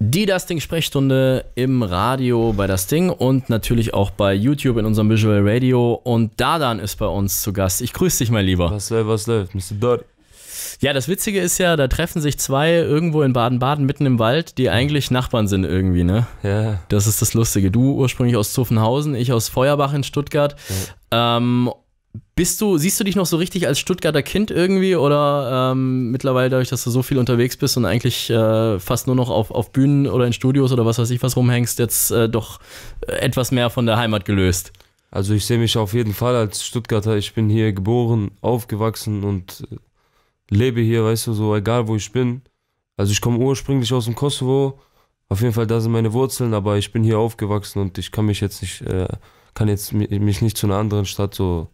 Die Das Ding Sprechstunde im Radio bei Das Ding und natürlich auch bei YouTube in unserem Visual Radio. Und Dadan ist bei uns zu Gast. Ich grüße dich, mein Lieber. Was läuft, äh, was läuft, Mr. Dot. Ja, das Witzige ist ja, da treffen sich zwei irgendwo in Baden-Baden mitten im Wald, die eigentlich Nachbarn sind irgendwie, ne? Ja. Das ist das Lustige. Du ursprünglich aus Zuffenhausen, ich aus Feuerbach in Stuttgart. Ja. Ähm, bist du, siehst du dich noch so richtig als Stuttgarter Kind irgendwie oder ähm, mittlerweile dadurch, dass du so viel unterwegs bist und eigentlich äh, fast nur noch auf, auf Bühnen oder in Studios oder was weiß ich was rumhängst, jetzt äh, doch äh, etwas mehr von der Heimat gelöst? Also ich sehe mich auf jeden Fall als Stuttgarter. Ich bin hier geboren, aufgewachsen und äh, lebe hier, weißt du, so egal wo ich bin. Also ich komme ursprünglich aus dem Kosovo. Auf jeden Fall, da sind meine Wurzeln, aber ich bin hier aufgewachsen und ich kann mich jetzt nicht, äh, kann jetzt mich nicht zu einer anderen Stadt so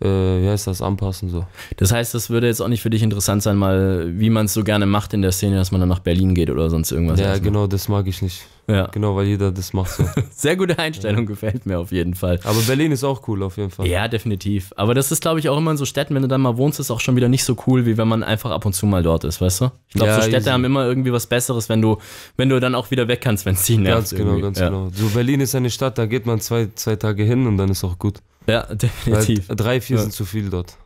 äh, wie heißt das, anpassen. So. Das heißt, das würde jetzt auch nicht für dich interessant sein, mal wie man es so gerne macht in der Szene, dass man dann nach Berlin geht oder sonst irgendwas. Ja, genau, mal. das mag ich nicht. Ja. Genau, weil jeder das macht so. Sehr gute Einstellung, ja. gefällt mir auf jeden Fall. Aber Berlin ist auch cool, auf jeden Fall. Ja, definitiv. Aber das ist, glaube ich, auch immer in so Städten, wenn du dann mal wohnst, ist auch schon wieder nicht so cool, wie wenn man einfach ab und zu mal dort ist, weißt du? Ich glaube, ja, so Städte easy. haben immer irgendwie was Besseres, wenn du, wenn du dann auch wieder weg kannst, wenn es dich nervt. Ganz genau, irgendwie. genau, ganz ja. genau. So, Berlin ist eine Stadt, da geht man zwei, zwei Tage hin und dann ist auch gut. Ja, definitiv. Weil drei, vier ja. sind zu viel dort.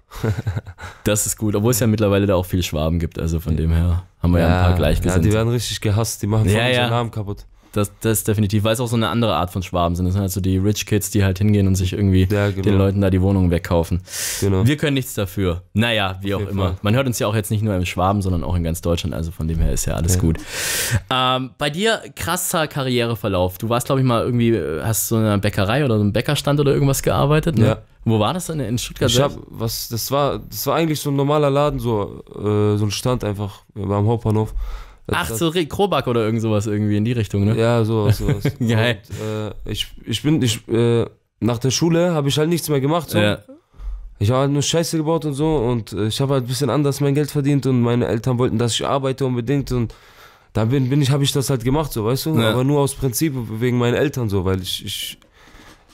das ist gut, obwohl es ja mittlerweile da auch viel Schwaben gibt, also von dem her haben wir ja, ja ein paar gleich Ja, die werden richtig gehasst, die machen ja, den Namen kaputt. Das, das definitiv, weil es auch so eine andere Art von Schwaben sind. Das sind halt so die Rich Kids, die halt hingehen und sich irgendwie ja, genau. den Leuten da die Wohnungen wegkaufen. Genau. Wir können nichts dafür. Naja, wie Auf auch immer. Fall. Man hört uns ja auch jetzt nicht nur im Schwaben, sondern auch in ganz Deutschland. Also von dem her ist ja alles ja. gut. Ähm, bei dir krasser Karriereverlauf. Du warst, glaube ich, mal irgendwie, hast so eine Bäckerei oder so einen Bäckerstand oder irgendwas gearbeitet. Ne? Ja. Wo war das denn? In Stuttgart? Ich hab, was, das war, das war eigentlich so ein normaler Laden, so, äh, so ein Stand einfach am Hauptbahnhof. Ach, so Rick Krobak oder irgend sowas irgendwie in die Richtung, ne? Ja, sowas, sowas. Geil. Und, äh, ich, ich bin, ich, äh, nach der Schule habe ich halt nichts mehr gemacht. So. Ja. Ich habe halt nur Scheiße gebaut und so und äh, ich habe halt ein bisschen anders mein Geld verdient und meine Eltern wollten, dass ich arbeite unbedingt und dann bin, bin ich, habe ich das halt gemacht, so, weißt du? Ja. Aber nur aus Prinzip wegen meinen Eltern so, weil ich, ich,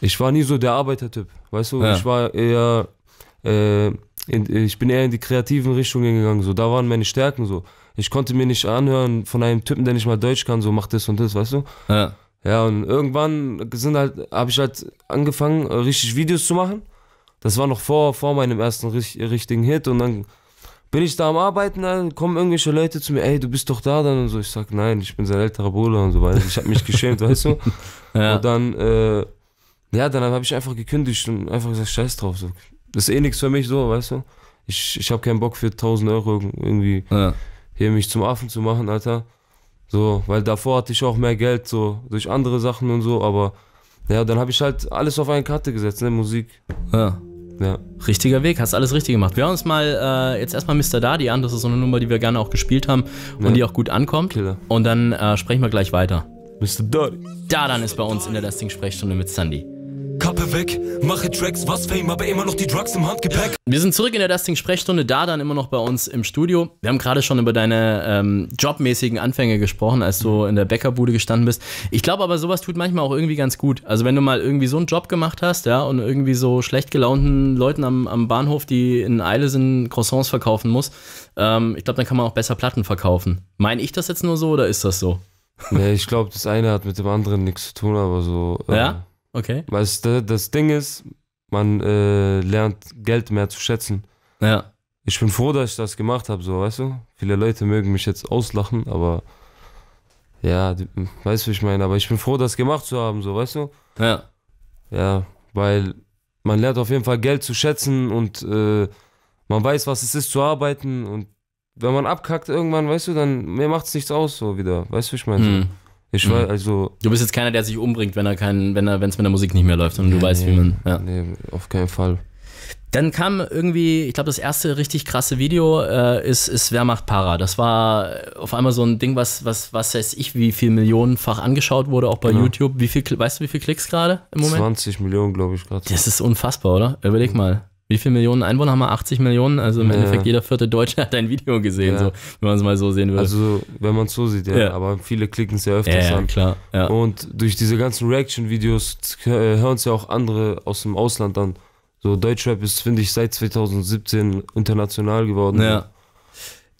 ich war nie so der Arbeitertyp, weißt du? Ja. Ich war eher, äh, in, ich bin eher in die kreativen Richtungen gegangen, so, da waren meine Stärken so. Ich konnte mir nicht anhören von einem Typen, der nicht mal Deutsch kann, so macht das und das, weißt du? Ja. Ja, und irgendwann sind halt, habe ich halt angefangen, richtig Videos zu machen. Das war noch vor, vor meinem ersten richtigen Hit und dann bin ich da am Arbeiten, dann kommen irgendwelche Leute zu mir, ey, du bist doch da dann und so. Ich sag, nein, ich bin sein älterer Bruder und so weiter. Ich habe mich geschämt, weißt du? Ja. Und dann, äh, ja, dann habe ich einfach gekündigt und einfach gesagt, scheiß drauf. So. Das ist eh nichts für mich so, weißt du? Ich, ich habe keinen Bock für 1000 Euro irgendwie. Ja hier mich zum Affen zu machen, Alter. So, weil davor hatte ich auch mehr Geld, so durch andere Sachen und so, aber ja, dann habe ich halt alles auf eine Karte gesetzt, ne, Musik. Ja. Ja. Richtiger Weg, hast alles richtig gemacht. Wir hören uns mal äh, jetzt erstmal Mr. Daddy an, das ist so eine Nummer, die wir gerne auch gespielt haben und ja. die auch gut ankommt. Killer. Und dann äh, sprechen wir gleich weiter. Mr. Dadi. Dadan ist bei uns in der Lasting-Sprechstunde mit Sandy. Kappe weg, mache Tracks, was Fame, aber immer noch die Drugs im Handgepäck. Wir sind zurück in der Dusting-Sprechstunde, da dann immer noch bei uns im Studio. Wir haben gerade schon über deine ähm, jobmäßigen Anfänge gesprochen, als du in der Bäckerbude gestanden bist. Ich glaube aber, sowas tut manchmal auch irgendwie ganz gut. Also wenn du mal irgendwie so einen Job gemacht hast, ja, und irgendwie so schlecht gelaunten Leuten am, am Bahnhof, die in Eile sind, Croissants verkaufen muss, ähm, ich glaube, dann kann man auch besser Platten verkaufen. Meine ich das jetzt nur so oder ist das so? Nee, ich glaube, das eine hat mit dem anderen nichts zu tun, aber so. Äh, ja? Okay. Weil es, das Ding ist, man äh, lernt Geld mehr zu schätzen. Ja. Ich bin froh, dass ich das gemacht habe, so, weißt du? Viele Leute mögen mich jetzt auslachen, aber ja, die, weißt du, wie ich meine, aber ich bin froh, das gemacht zu haben, so, weißt du? Ja. Ja, weil man lernt auf jeden Fall Geld zu schätzen und äh, man weiß, was es ist zu arbeiten und wenn man abkackt irgendwann, weißt du, dann mir macht es nichts aus, so wieder, weißt du, wie ich meine? Hm. Ich war mhm. also. Du bist jetzt keiner, der sich umbringt, wenn er keinen, wenn es mit der Musik nicht mehr läuft und du nee, weißt, wie man. Ja. Nee, auf keinen Fall. Dann kam irgendwie, ich glaube, das erste richtig krasse Video äh, ist, ist Wehrmacht Para. Das war auf einmal so ein Ding, was, was, was weiß ich, wie viel Millionenfach angeschaut wurde, auch bei genau. YouTube. Wie viel, weißt du, wie viel Klicks gerade im Moment? 20 Millionen, glaube ich, gerade. Das ist unfassbar, oder? Überleg mhm. mal wie viele Millionen Einwohner haben wir? 80 Millionen? Also im ja. Endeffekt jeder vierte Deutsche hat ein Video gesehen, ja. so, wenn man es mal so sehen würde. Also wenn man es so sieht, ja. ja. Aber viele klicken es ja öfters an. Klar. Ja, klar. Und durch diese ganzen Reaction-Videos hören es ja auch andere aus dem Ausland an. So Deutschrap ist, finde ich, seit 2017 international geworden. Ja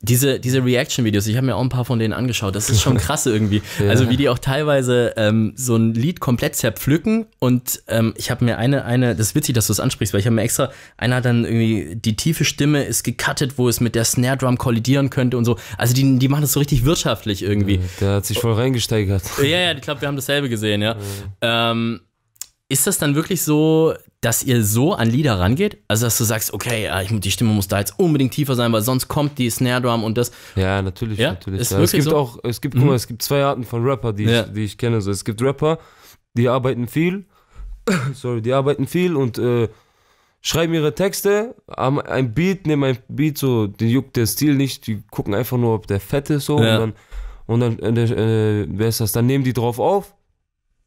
diese, diese Reaction-Videos, ich habe mir auch ein paar von denen angeschaut, das ist schon krass irgendwie. ja. Also wie die auch teilweise ähm, so ein Lied komplett zerpflücken und ähm, ich habe mir eine, eine, das ist witzig, dass du es ansprichst, weil ich habe mir extra, einer hat dann irgendwie, die tiefe Stimme ist gecuttet, wo es mit der Snare-Drum kollidieren könnte und so. Also die, die machen das so richtig wirtschaftlich irgendwie. Der hat sich voll reingesteigert. Ja, ja, ich glaube, wir haben dasselbe gesehen, ja. ja. Ähm, ist das dann wirklich so, dass ihr so an Lieder rangeht? Also, dass du sagst, okay, die Stimme muss da jetzt unbedingt tiefer sein, weil sonst kommt die Snare Drum und das. Ja, natürlich, ja? natürlich. Ist ja. Es gibt so? auch, es gibt, mhm. guck mal, es gibt zwei Arten von Rapper, die, ja. ich, die ich kenne. So, es gibt Rapper, die arbeiten viel, sorry, die arbeiten viel und äh, schreiben ihre Texte, haben ein Beat, nehmen ein Beat, so, den juckt der Stil nicht, die gucken einfach nur, ob der fett ist, so, ja. und dann, und dann äh, äh wer ist das, dann nehmen die drauf auf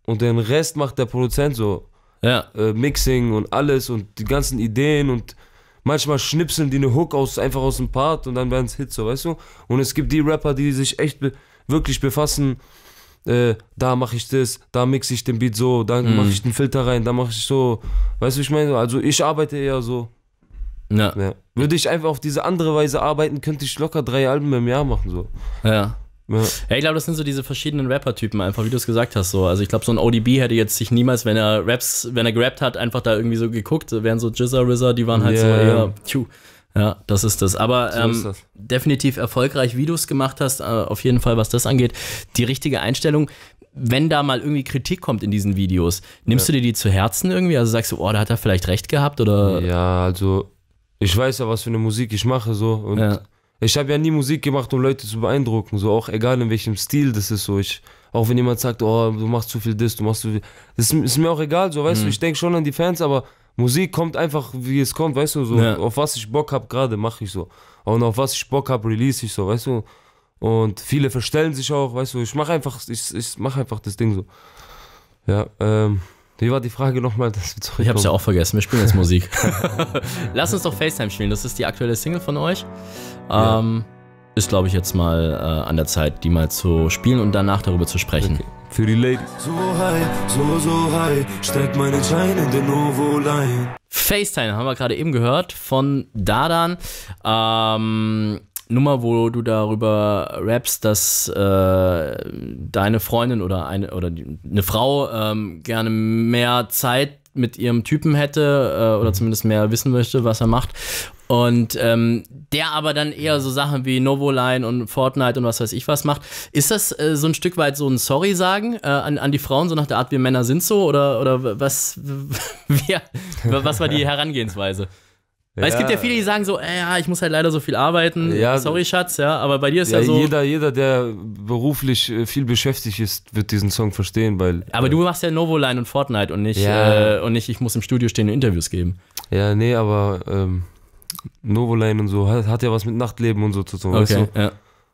und den Rest macht der Produzent so. Ja. Äh, Mixing und alles und die ganzen Ideen und manchmal schnipseln die eine Hook aus, einfach aus dem Part und dann werden es Hits, so, weißt du? Und es gibt die Rapper, die sich echt be wirklich befassen, äh, da mache ich das, da mixe ich den Beat so, dann mhm. mache ich den Filter rein, da mache ich so, weißt du, ich meine, also ich arbeite eher so. Ja. ja. Würde ich einfach auf diese andere Weise arbeiten, könnte ich locker drei Alben im Jahr machen, so. Ja. Ja. ja. ich glaube, das sind so diese verschiedenen Rapper-Typen einfach, wie du es gesagt hast. So. Also ich glaube, so ein ODB hätte jetzt sich niemals, wenn er Raps, wenn er gerappt hat, einfach da irgendwie so geguckt. Wären so Jizza, Rizza, die waren halt yeah. so eher, tschu. Ja, das ist das. Aber so ähm, ist das. definitiv erfolgreich, wie du es gemacht hast, äh, auf jeden Fall, was das angeht. Die richtige Einstellung, wenn da mal irgendwie Kritik kommt in diesen Videos, nimmst ja. du dir die zu Herzen irgendwie? Also sagst du, oh, da hat er vielleicht recht gehabt oder? Ja, also ich weiß ja, was für eine Musik ich mache so und ja. Ich habe ja nie Musik gemacht, um Leute zu beeindrucken, so auch egal in welchem Stil das ist, so ich, auch wenn jemand sagt, oh, du machst zu viel das, du machst zu viel, das ist, ist mir auch egal, so weißt mhm. du, ich denke schon an die Fans, aber Musik kommt einfach, wie es kommt, weißt du, so ja. auf was ich Bock habe gerade, mache ich so und auf was ich Bock habe, release ich so, weißt du, und viele verstellen sich auch, weißt du, ich mache einfach, ich, ich mache einfach das Ding so, ja, ähm. Wie war die Frage nochmal, dass wir zurückkommen? Ich hab's ja auch vergessen, wir spielen jetzt Musik. Lass uns doch FaceTime spielen, das ist die aktuelle Single von euch. Ja. Ähm, ist, glaube ich, jetzt mal äh, an der Zeit, die mal zu spielen und danach darüber zu sprechen. Okay. Für die Lady. So high, so, so high, steck meinen Schein in den Ovo-Line. FaceTime haben wir gerade eben gehört von Dadan. Ähm, Nummer, wo du darüber rappst, dass äh, deine Freundin oder eine oder die, eine Frau ähm, gerne mehr Zeit mit ihrem Typen hätte äh, oder zumindest mehr wissen möchte, was er macht. Und ähm, der aber dann eher so Sachen wie Novoline und Fortnite und was weiß ich was macht. Ist das äh, so ein Stück weit so ein Sorry sagen äh, an, an die Frauen, so nach der Art, wir Männer sind so? Oder, oder was, wer, was war die Herangehensweise? Weil es gibt ja viele, die sagen so, äh, ja, ich muss halt leider so viel arbeiten. Ja. Sorry, Schatz, ja, aber bei dir ist ja, ja so. Jeder, jeder, der beruflich äh, viel beschäftigt ist, wird diesen Song verstehen, weil. Aber äh, du machst ja Novo Line und Fortnite und nicht, äh, und nicht, ich muss im Studio stehen und Interviews geben. Ja, nee, aber ähm, Line und so hat, hat, ja was mit Nachtleben und so zu tun. Okay, weißt du? ja.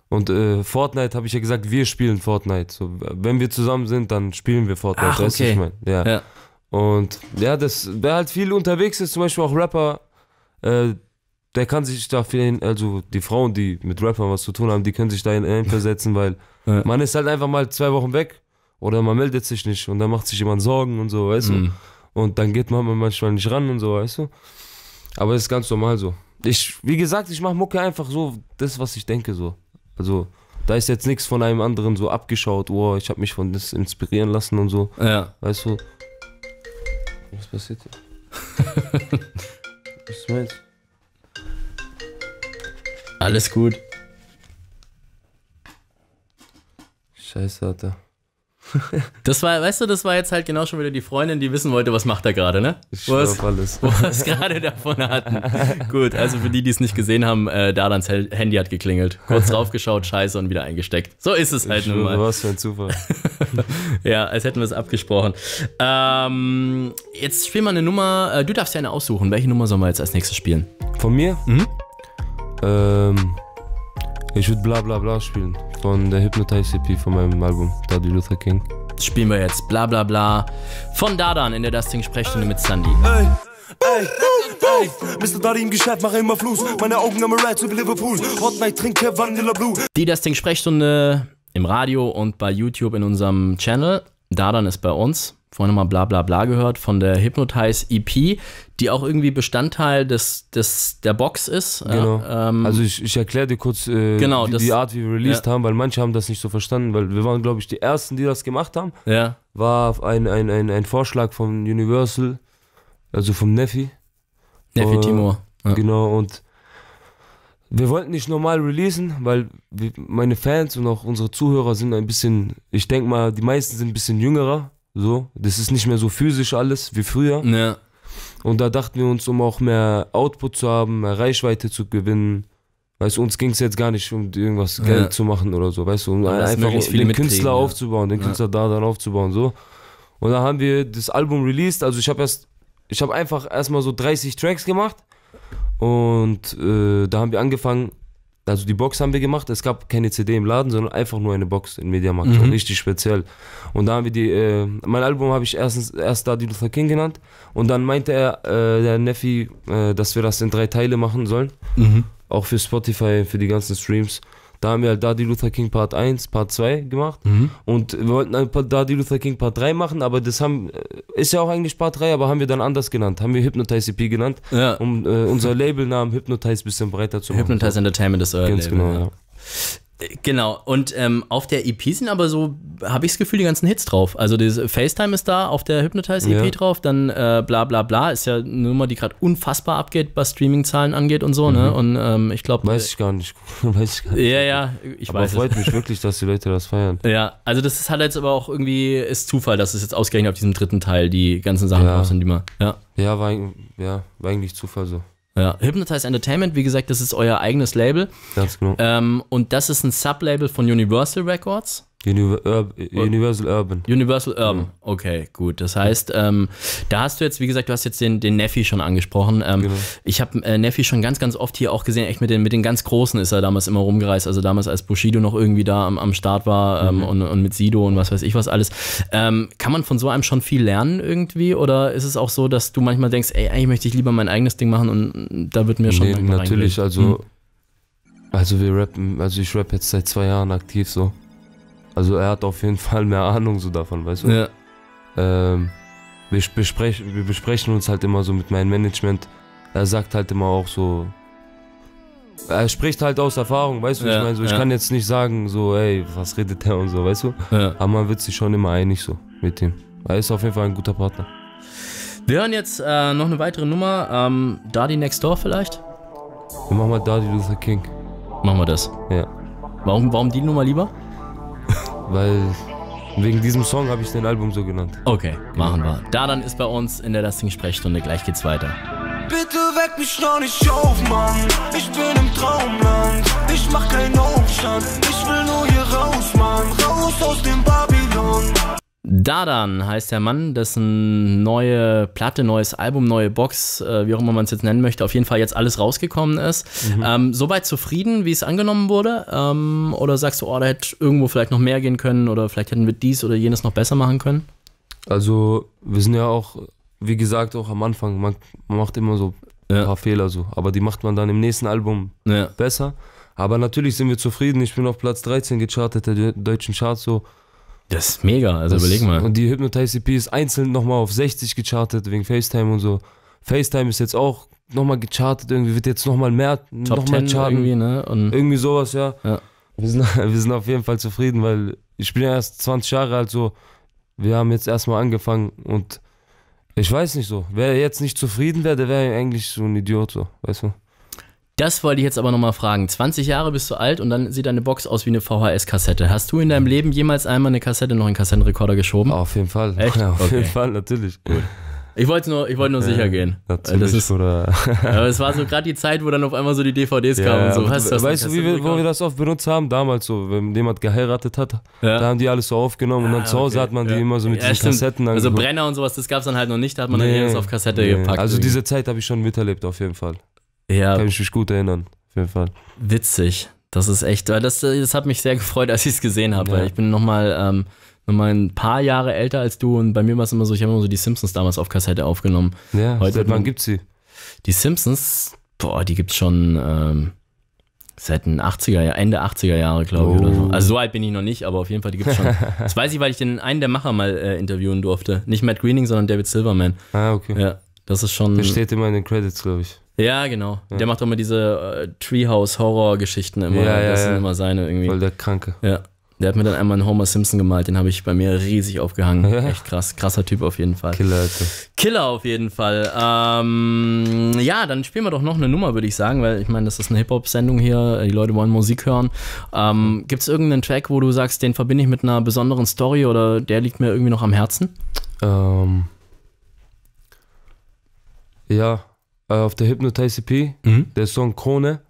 Und äh, Fortnite habe ich ja gesagt, wir spielen Fortnite. So, wenn wir zusammen sind, dann spielen wir Fortnite. Ach, okay. weißt du, ich meine. ja. ja. Und ja, das, wer halt viel unterwegs ist, zum Beispiel auch Rapper, äh, der kann sich da viel, also die Frauen, die mit Rappern was zu tun haben, die können sich da hineinversetzen, weil ja. man ist halt einfach mal zwei Wochen weg oder man meldet sich nicht und dann macht sich jemand Sorgen und so, weißt mhm. du? Und dann geht man manchmal nicht ran und so, weißt du? Aber das ist ganz normal so. Ich, wie gesagt, ich mache Mucke einfach so, das, was ich denke, so. Also, da ist jetzt nichts von einem anderen so abgeschaut, oh, ich habe mich von das inspirieren lassen und so. Ja. Weißt du? Was passiert hier? Was ist meins? Alles gut. Scheiße, Alter. Das war, weißt du, das war jetzt halt genau schon wieder die Freundin, die wissen wollte, was macht er gerade, ne? Ich wo es, alles. Was gerade davon hatten. Gut, also für die, die es nicht gesehen haben, äh, Dadans Handy hat geklingelt. Kurz draufgeschaut, scheiße und wieder eingesteckt. So ist es halt ich nun mal. Was für ein Zufall. ja, als hätten wir es abgesprochen. Ähm, jetzt spielen wir eine Nummer. Äh, du darfst ja eine aussuchen. Welche Nummer sollen wir jetzt als nächstes spielen? Von mir? Mhm. Ähm, ich würde bla bla bla spielen von der Hypnotize EP von meinem Album Daddy Luther King. Das spielen wir jetzt bla bla bla von Dadan in der Dusting Sprechstunde mit Sandy. Ey, ey. Ey, Mr. Daddy im Geschäft, mache immer Fluss. Meine Augen haben Reds über Liverpool. Hot Night trinke Vanilla Blue. Die Dusting Sprechstunde im Radio und bei YouTube in unserem Channel. Dadan ist bei uns vorhin nochmal bla bla bla gehört, von der Hypnotize EP, die auch irgendwie Bestandteil des, des, der Box ist. Genau. Ja, ähm, also ich, ich erkläre dir kurz äh, genau, die, das, die, Art, wie wir released ja. haben, weil manche haben das nicht so verstanden, weil wir waren, glaube ich, die Ersten, die das gemacht haben. Ja. War ein, ein, ein, ein Vorschlag von Universal, also vom Neffi. Neffi äh, Timur. Ja. Genau, und wir wollten nicht normal releasen, weil meine Fans und auch unsere Zuhörer sind ein bisschen, ich denke mal, die meisten sind ein bisschen jüngerer so, das ist nicht mehr so physisch alles wie früher. Ja. Und da dachten wir uns, um auch mehr Output zu haben, mehr Reichweite zu gewinnen. Weißt du, uns ging es jetzt gar nicht um irgendwas Geld ja. zu machen oder so, weißt du, um ja, einfach den Künstler ja. aufzubauen, den Künstler da dann aufzubauen, so. Und da haben wir das Album released, also ich habe erst, ich habe einfach erstmal so 30 Tracks gemacht und äh, da haben wir angefangen, also die Box haben wir gemacht, es gab keine CD im Laden, sondern einfach nur eine Box in Mediamarkt, mhm. richtig speziell. Und da haben wir die, äh, mein Album habe ich erstens, erst da die Luther King genannt und dann meinte er, äh, der Neffi, äh, dass wir das in drei Teile machen sollen, mhm. auch für Spotify, für die ganzen Streams. Da haben wir halt Daddy Luther King Part 1, Part 2 gemacht. Mhm. Und wir wollten ein paar Daddy Luther King Part 3 machen, aber das haben, äh, ist ja auch eigentlich Part 3, aber haben wir dann anders genannt. Haben wir Hypnotize EP genannt, ja. um äh, unser Labelnamen Hypnotize ein bisschen breiter zu machen. Hypnotize Entertainment ist euer Ganz Label. Genau, ja. Genau, und ähm, auf der EP sind aber so, habe ich das Gefühl, die ganzen Hits drauf. Also das FaceTime ist da, auf der Hypnotize-EP ja. drauf, dann äh, bla bla bla, ist ja eine Nummer, die gerade unfassbar abgeht, was Streaming-Zahlen angeht und so, ne? mhm. ne? Und ähm, ich glaube. Weiß ich gar nicht. weiß ich gar nicht. Ja, ja, ich aber weiß. Aber freut mich wirklich, dass die Leute das feiern. Ja, also das ist halt jetzt aber auch irgendwie, ist Zufall, dass es jetzt ausgerechnet auf diesem dritten Teil die ganzen Sachen ja. drauf sind, die man. Ja, ja, war, ja, war eigentlich Zufall so. Ja, Hypnotize Entertainment, wie gesagt, das ist euer eigenes Label. Ganz genau. Ähm, und das ist ein Sublabel von Universal Records. Oh. Universal Urban. Universal Urban, ja. Genau. okay, gut. Das heißt, ähm, da hast du jetzt, wie gesagt, du hast jetzt den, den Neffi schon angesprochen. Ähm, genau. Ich habe äh, Neffi schon ganz, ganz oft hier auch gesehen, echt mit den, mit den ganz Großen ist er damals immer rumgereist. Also damals, als Bushido noch irgendwie da am, am Start war ähm, mhm. und, und mit Sido und was weiß ich was alles. Ähm, kann man von so einem schon viel lernen irgendwie? Oder ist es auch so, dass du manchmal denkst, ey, eigentlich möchte ich lieber mein eigenes Ding machen und da wird mir schon. Nee, natürlich, also, hm. also wir rappen, also ich rap jetzt seit zwei Jahren aktiv so. Also er hat auf jeden Fall mehr Ahnung so davon, weißt du? Ja. Ähm, wir, besprech, wir besprechen uns halt immer so mit meinem Management. Er sagt halt immer auch so. Er spricht halt aus Erfahrung, weißt du? Ja, ich meine, so, ich ja. kann jetzt nicht sagen, so, ey, was redet der und so, weißt du? Ja. Aber man wird sich schon immer einig so mit ihm. Er ist auf jeden Fall ein guter Partner. Wir hören jetzt äh, noch eine weitere Nummer. Ähm, Daddy Next Door vielleicht? Wir machen mal Daddy Luther King. Machen wir das. Ja. Warum, warum die Nummer lieber? weil wegen diesem Song habe ich den Album so genannt. Okay, machen wir. Da dann ist bei uns in der Lasting Sprechstunde, gleich geht's weiter. Bitte weck mich noch nicht auf, Mann. Ich bin im Traumland. Ich mach keinen Aufstand. Ich will nur hier raus, Mann. Raus aus dem Babylon. Dadan heißt der Mann, dessen neue Platte, neues Album, neue Box, äh, wie auch immer man es jetzt nennen möchte, auf jeden Fall jetzt alles rausgekommen ist. Mhm. Ähm, Soweit zufrieden, wie es angenommen wurde? Ähm, oder sagst du, oh, da hätte irgendwo vielleicht noch mehr gehen können oder vielleicht hätten wir dies oder jenes noch besser machen können? Also, wir sind ja auch, wie gesagt, auch am Anfang, man, man macht immer so ein ja. paar Fehler so, aber die macht man dann im nächsten Album ja. besser. Aber natürlich sind wir zufrieden. Ich bin auf Platz 13 gechartet der deutschen Chart so. Das ist mega, also das, überleg mal. Und die Hypnotize EP ist einzeln nochmal auf 60 gechartet wegen FaceTime und so. FaceTime ist jetzt auch nochmal gechartet, irgendwie wird jetzt nochmal mehr, nochmal charten. Irgendwie, ne? Und irgendwie sowas, ja. ja. Wir, sind, wir sind auf jeden Fall zufrieden, weil ich bin ja erst 20 Jahre alt, so. Wir haben jetzt erstmal angefangen und ich weiß nicht so. Wer jetzt nicht zufrieden wäre, der wäre eigentlich so ein Idiot, so, weißt du? Das wollte ich jetzt aber nochmal fragen. 20 Jahre bist du alt und dann sieht deine Box aus wie eine VHS-Kassette. Hast du in deinem Leben jemals einmal eine Kassette noch in einen Kassettenrekorder geschoben? Auf jeden Fall. Echt? Ja, auf okay. jeden Fall, natürlich. Gut. Ich wollte nur, ich wollte nur ja, sicher gehen. Natürlich, das ist, oder? aber es war so gerade die Zeit, wo dann auf einmal so die DVDs ja, kamen und so. Hast, hast weißt du, wie wir, wo wir das oft benutzt haben? Damals so, wenn jemand geheiratet hat, ja. da haben die alles so aufgenommen und dann ah, zu Hause hat man die immer so mit diesen stimmt. Kassetten Also Brenner und sowas, das gab es dann halt noch nicht, da hat man nee, dann jedes auf Kassette nee. gepackt. Also irgendwie. diese Zeit habe ich schon miterlebt, auf jeden Fall. Ja. Kann ich mich gut erinnern, auf jeden Fall. Witzig. Das ist echt, das, das hat mich sehr gefreut, als ich es gesehen habe, ja. weil ich bin nochmal ähm, noch ein paar Jahre älter als du und bei mir war es immer so, ich habe immer so die Simpsons damals auf Kassette aufgenommen. Ja, Heute seit wann gibt's sie? Die Simpsons, boah, die gibt es schon ähm, seit den 80er Ende 80er Jahre, glaube oh. ich. So. Also so alt bin ich noch nicht, aber auf jeden Fall, die gibt es schon. das weiß ich, weil ich den einen der Macher mal äh, interviewen durfte. Nicht Matt Greening, sondern David Silverman. Ah, okay. Ja, das ist schon. Der steht immer in den Credits, glaube ich. Ja, genau. Ja. Der macht auch immer diese äh, Treehouse-Horror-Geschichten immer. Ja, ja, das sind immer seine irgendwie. Voll der Kranke. Ja. Der hat mir dann einmal einen Homer Simpson gemalt, den habe ich bei mir riesig aufgehangen. Echt krass, krasser Typ auf jeden Fall. Killer, Alter. Killer auf jeden Fall. Ähm, ja, dann spielen wir doch noch eine Nummer, würde ich sagen, weil ich meine, das ist eine Hip-Hop-Sendung hier, die Leute wollen Musik hören. Ähm, Gibt es irgendeinen Track, wo du sagst, den verbinde ich mit einer besonderen Story oder der liegt mir irgendwie noch am Herzen? Ähm, ja, äh, auf der Hypnotize EP, mhm. der Song Krone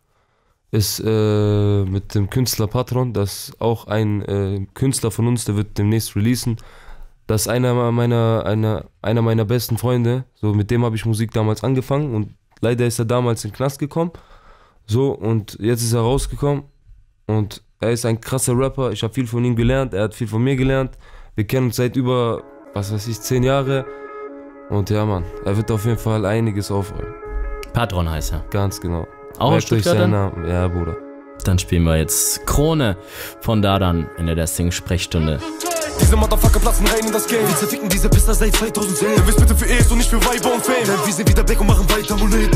ist äh, mit dem Künstler Patron, das ist auch ein äh, Künstler von uns, der wird demnächst releasen. Das ist einer meiner, einer, einer meiner besten Freunde. So, mit dem habe ich Musik damals angefangen und leider ist er damals in den Knast gekommen. So, und jetzt ist er rausgekommen und er ist ein krasser Rapper. Ich habe viel von ihm gelernt, er hat viel von mir gelernt. Wir kennen uns seit über, was weiß ich, zehn Jahre. Und ja, Mann, er wird auf jeden Fall einiges aufräumen. Patron heißt er. Ganz genau. Auch Merkt aus Stuttgart? Ja, Bruder. Dann spielen wir jetzt Krone von da dann in der Desting Sprechstunde. Diese Motherfucker platzen rein in das Game. Wir zerficken diese Pisser seit 2010. Ihr wisst bitte für ES und nicht für Weiber und Fame. Denn wir sind wieder weg und machen weiter Monet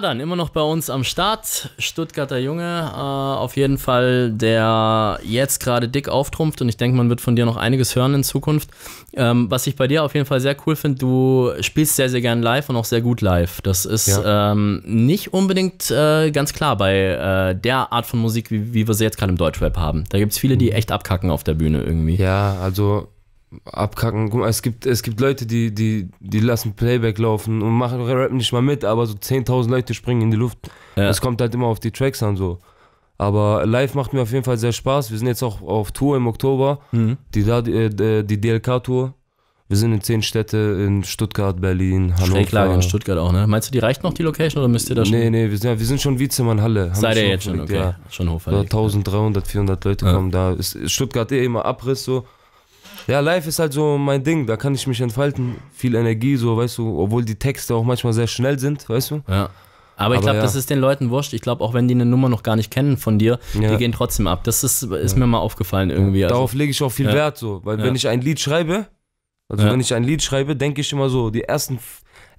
dann, immer noch bei uns am Start. Stuttgarter Junge, äh, auf jeden Fall, der jetzt gerade dick auftrumpft und ich denke, man wird von dir noch einiges hören in Zukunft. Ähm, was ich bei dir auf jeden Fall sehr cool finde, du spielst sehr, sehr gern live und auch sehr gut live. Das ist ja. ähm, nicht unbedingt äh, ganz klar bei äh, der Art von Musik, wie, wie wir sie jetzt gerade im Deutschrap haben. Da gibt es viele, die mhm. echt abkacken auf der Bühne irgendwie. Ja, also abkacken. Guck mal, es gibt, es gibt Leute, die, die, die lassen Playback laufen und machen rappen nicht mal mit, aber so 10.000 Leute springen in die Luft. Es ja. kommt halt immer auf die Tracks an so. Aber live macht mir auf jeden Fall sehr Spaß. Wir sind jetzt auch auf Tour im Oktober, mhm. die, äh, die, die DLK-Tour. Wir sind in zehn Städte, in Stuttgart, Berlin, Hannover. Schräglage in Stuttgart auch, ne? Meinst du, die reicht noch, die Location, oder müsst ihr da schon? Nee, nee, wir sind, wir sind schon in Halle. Seid ihr jetzt schon, okay. Ja. Schon hochverlegt. 1300, 400 Leute ja. kommen da. Ist Stuttgart eh immer Abriss so. Ja, live ist halt so mein Ding, da kann ich mich entfalten. Viel Energie, so, weißt du, obwohl die Texte auch manchmal sehr schnell sind, weißt du? Ja. Aber ich glaube, ja. das ist den Leuten wurscht. Ich glaube, auch wenn die eine Nummer noch gar nicht kennen von dir, ja. die gehen trotzdem ab. Das ist, ist ja. mir mal aufgefallen irgendwie. Also, Darauf lege ich auch viel Wert, so. Weil wenn ich ein Lied schreibe, also wenn ich ein Lied schreibe, denke ich immer so, die ersten,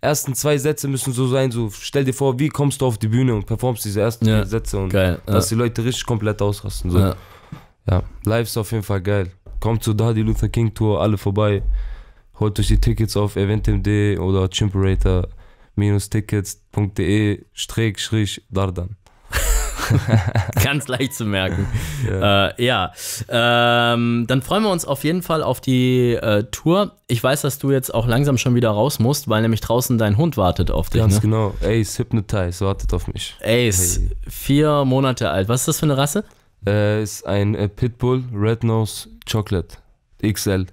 ersten zwei Sätze müssen so sein, so stell dir vor, wie kommst du auf die Bühne und performst diese ersten Sätze und Geil. dass die Leute richtig komplett ausrasten. So. Ja. Ja, live ist auf jeden Fall geil. Kommt zur Daddy Luther King Tour, alle vorbei. Holt euch die Tickets auf eventmd oder chimperator-tickets.de Dardan. Ganz leicht zu merken. Ja, äh, ja. Ähm, dann freuen wir uns auf jeden Fall auf die äh, Tour. Ich weiß, dass du jetzt auch langsam schon wieder raus musst, weil nämlich draußen dein Hund wartet auf dich. Ganz ne? genau. Ace Hypnotize wartet auf mich. Ace, hey. vier Monate alt. Was ist das für eine Rasse? äh, ist ein äh, Pitbull Red Nose Chocolate XL.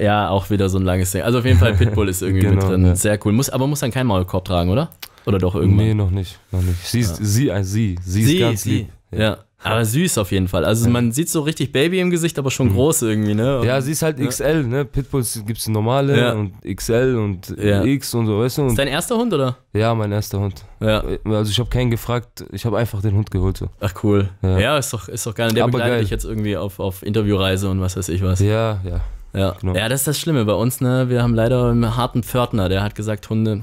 Ja, auch wieder so ein langes Ding. Also auf jeden Fall Pitbull ist irgendwie genau, mit drin. Ja. Sehr cool. Muss, aber muss dann kein Maulkorb tragen, oder? Oder doch irgendwann? Nee, noch nicht. Noch nicht. Sie ist, ja. sie, sie, äh, sie, sie, ist ganz sie. lieb. Ja. ja. Aber süß auf jeden Fall. Also man sieht so richtig Baby im Gesicht, aber schon mhm. groß irgendwie, ne? Und, ja, sie ist halt XL, ne? Pitbulls gibt es normale ja. und XL und ja. X und so, weißt du? Und ist dein erster Hund, oder? Ja, mein erster Hund. Ja. Also ich habe keinen gefragt, ich habe einfach den Hund geholt. So. Ach cool. Ja. ja, ist, doch, ist doch geil. Und der aber begleitet geil. dich jetzt irgendwie auf, auf Interviewreise und was weiß ich was. Ja, ja. Ja. Genau. ja, das ist das Schlimme bei uns, ne? Wir haben leider einen harten Pförtner, der hat gesagt, Hunde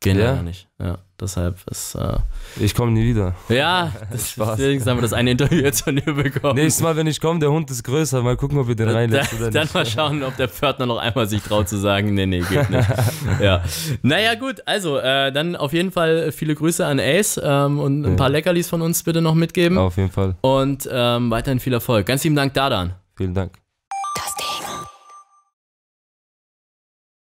gehen ja. leider nicht. Ja. Deshalb ist. Äh ich komme nie wieder. Ja, das Spaß. Deswegen haben wir das eine Interview jetzt von dir bekommen. Nächstes Mal, wenn ich komme, der Hund ist größer. Mal gucken, ob wir den reinlässt da, oder dann nicht. Dann mal schauen, ob der Pförtner noch einmal sich traut zu sagen: Nee, nee, geht nicht. ja. Naja, gut. Also, äh, dann auf jeden Fall viele Grüße an Ace ähm, und ein ja. paar Leckerlis von uns bitte noch mitgeben. Auf jeden Fall. Und ähm, weiterhin viel Erfolg. Ganz lieben Dank, Dadan. Vielen Dank. Das Ding.